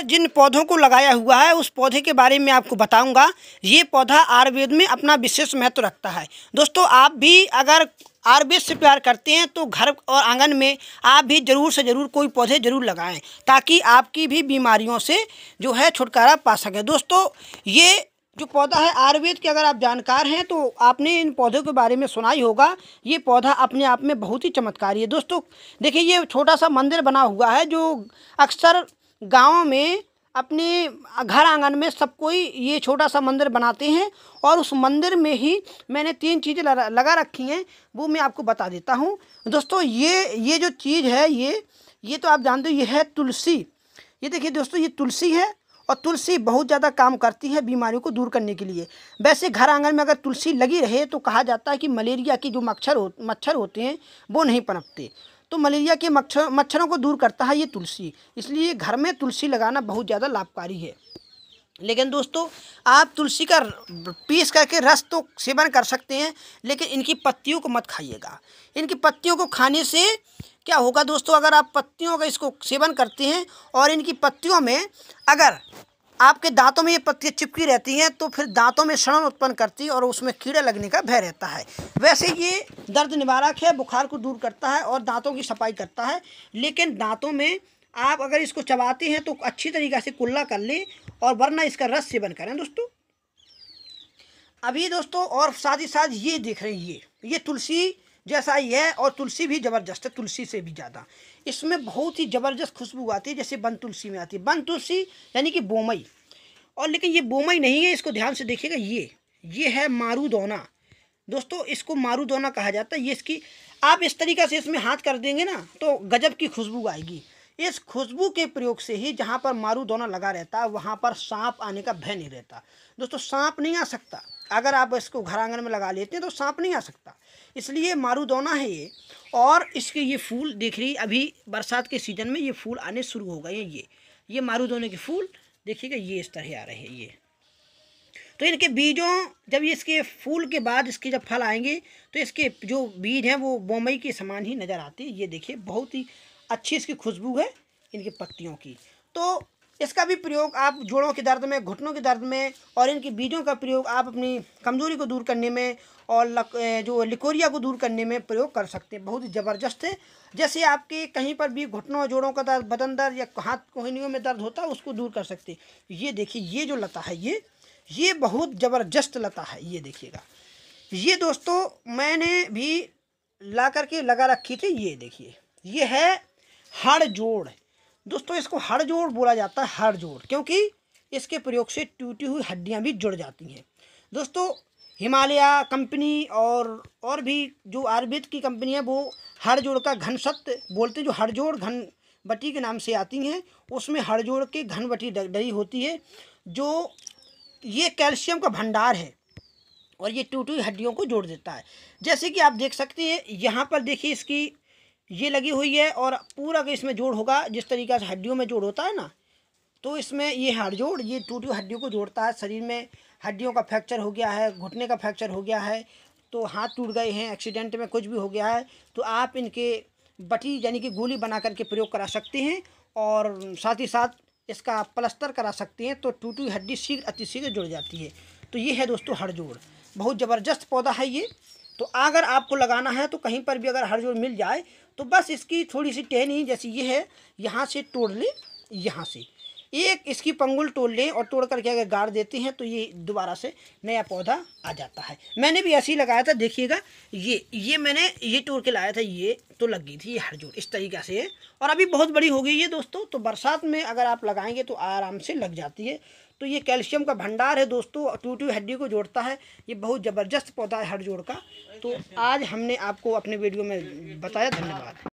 जिन पौधों को लगाया हुआ है उस पौधे के बारे में आपको बताऊंगा ये पौधा आयुर्वेद में अपना विशेष महत्व रखता है दोस्तों आप भी अगर आयुर्वेद से प्यार करते हैं तो घर और आंगन में आप भी ज़रूर से ज़रूर कोई पौधे ज़रूर लगाएं ताकि आपकी भी बीमारियों से जो है छुटकारा पा सकें दोस्तों ये जो पौधा है आयुर्वेद के अगर आप जानकार हैं तो आपने इन पौधों के बारे में सुना ही होगा ये पौधा अपने आप में बहुत ही चमत्कारी है दोस्तों देखिए ये छोटा सा मंदिर बना हुआ है जो अक्सर गाँव में अपने घर आंगन में सब कोई ये छोटा सा मंदिर बनाते हैं और उस मंदिर में ही मैंने तीन चीज़ें लगा रखी हैं वो मैं आपको बता देता हूँ दोस्तों ये ये जो चीज़ है ये ये तो आप जानते हो ये है तुलसी ये देखिए दोस्तों ये तुलसी है और तुलसी बहुत ज़्यादा काम करती है बीमारियों को दूर करने के लिए वैसे घर आंगन में अगर तुलसी लगी रहे तो कहा जाता है कि मलेरिया की जो मच्छर हो मच्छर होते हैं वो नहीं पनपते तो मलेरिया के मच्छर मच्छरों को दूर करता है ये तुलसी इसलिए घर में तुलसी लगाना बहुत ज़्यादा लाभकारी है लेकिन दोस्तों आप तुलसी का पीस करके रस तो सेवन कर सकते हैं लेकिन इनकी पत्तियों को मत खाइएगा इनकी पत्तियों को खाने से क्या होगा दोस्तों अगर आप पत्तियों का इसको सेवन करते हैं और इनकी पत्तियों में अगर आपके दांतों में ये पत्तियाँ चिपकी रहती हैं तो फिर दांतों में सड़न उत्पन्न करती है और उसमें कीड़ा लगने का भय रहता है वैसे ये दर्द निवारक है बुखार को दूर करता है और दांतों की सफाई करता है लेकिन दांतों में आप अगर इसको चबाते हैं तो अच्छी तरीके से कुल्ला कर लें और वरना इसका रस सेवन करें दोस्तों अभी दोस्तों और साथ ही साथ ये देख रहे हैं ये ये तुलसी जैसा ही है और तुलसी भी ज़बरदस्त है तुलसी से भी ज़्यादा इसमें बहुत ही ज़बरदस्त खुशबू आती है जैसे बन तुलसी में आती है बन तुलसी यानी कि बोमई और लेकिन ये बोमई नहीं है इसको ध्यान से देखिएगा ये ये है मारूदौना दोस्तों इसको मारूदौना कहा जाता है ये इसकी आप इस तरीका से इसमें हाथ कर देंगे ना तो गजब की खुशबू आएगी इस खुशबू के प्रयोग से ही जहाँ पर मारूदौना लगा रहता है वहाँ पर सांप आने का भय नहीं रहता दोस्तों सांप नहीं आ सकता अगर आप इसको घर आंगन में लगा लेते हैं तो सांप नहीं आ सकता इसलिए मारूदोना है ये और इसके ये फूल देख रही अभी बरसात के सीज़न में ये फूल आने शुरू हो गए हैं ये ये मारूदोने के फूल देखिएगा ये इस तरह आ रहे हैं ये तो इनके बीजों जब इसके फूल के बाद इसके जब फल आएंगे तो इसके जो बीज हैं वो बोमई के समान ही नज़र आते हैं ये देखिए बहुत ही अच्छी इसकी खुशबू है इनकी पत्तियों की तो इसका भी प्रयोग आप जोड़ों के दर्द में घुटनों के दर्द में और इनकी बीजों का प्रयोग आप अपनी कमज़ोरी को दूर करने में और लक, जो लिकोरिया को दूर करने में प्रयोग कर सकते हैं बहुत ही ज़बरदस्त है जैसे आपके कहीं पर भी घुटनों जोड़ों का दर्द बदन दर्द या हाथ कोहनियों में दर्द होता है उसको दूर कर सकते ये देखिए ये जो लता है ये ये बहुत ज़बरदस्त लता है ये देखिएगा ये दोस्तों मैंने भी ला करके लगा रखी थी ये देखिए ये है हड़ जोड़ दोस्तों इसको हर जोड़ बोला जाता है हर जोड़ क्योंकि इसके प्रयोग से टूटी हुई हड्डियाँ भी जुड़ जाती हैं दोस्तों हिमालय कंपनी और और भी जो आयुर्वेद की कंपनी है वो हर जोड़ का घन सत्य बोलते हैं जो हर जोड़ घन बटी के नाम से आती हैं उसमें हर जोड़ के घन बटी डरी होती है जो ये कैल्शियम का भंडार है और ये टूटी हुई हड्डियों को जोड़ देता है जैसे कि आप देख सकते हैं यहाँ पर देखिए इसकी ये लगी हुई है और पूरा के इसमें जोड़ होगा जिस तरीके से हड्डियों में जोड़ होता है ना तो इसमें ये हड़ जोड़ ये टूटी हुई हड्डियों को जोड़ता है शरीर में हड्डियों का फ्रैक्चर हो गया है घुटने का फ्रैक्चर हो गया है तो हाथ टूट गए हैं एक्सीडेंट में कुछ भी हो गया है तो आप इनके बटी यानी कि गोली बना करके प्रयोग करा सकते हैं और साथ ही साथ इसका प्लस्तर करा सकते हैं तो टूटी हड्डी शीघ्र अतिशीघ्र जुड़ जाती है तो ये है दोस्तों हड़ जोड़ बहुत ज़बरदस्त पौधा है ये तो अगर आपको लगाना है तो कहीं पर भी अगर हर जोड़ मिल जाए तो बस इसकी थोड़ी सी टहनी जैसी ये है यहाँ से तोड़ लें यहाँ से एक इसकी पंगुल तोड़ लें और तोड़ करके अगर गाड़ देते हैं तो ये दोबारा से नया पौधा आ जाता है मैंने भी ऐसे ही लगाया था देखिएगा ये ये मैंने ये तोड़ के लाया था ये तो लग गई थी ये हर जोड़ इस तरीके से है और अभी बहुत बड़ी हो गई है दोस्तों तो बरसात में अगर आप लगाएंगे तो आराम से लग जाती है तो ये कैल्शियम का भंडार है दोस्तों टूटी हुई हड्डी को जोड़ता है ये बहुत ज़बरदस्त पौधा है हर जोड़ का तो आज हमने आपको अपने वीडियो में बताया धन्यवाद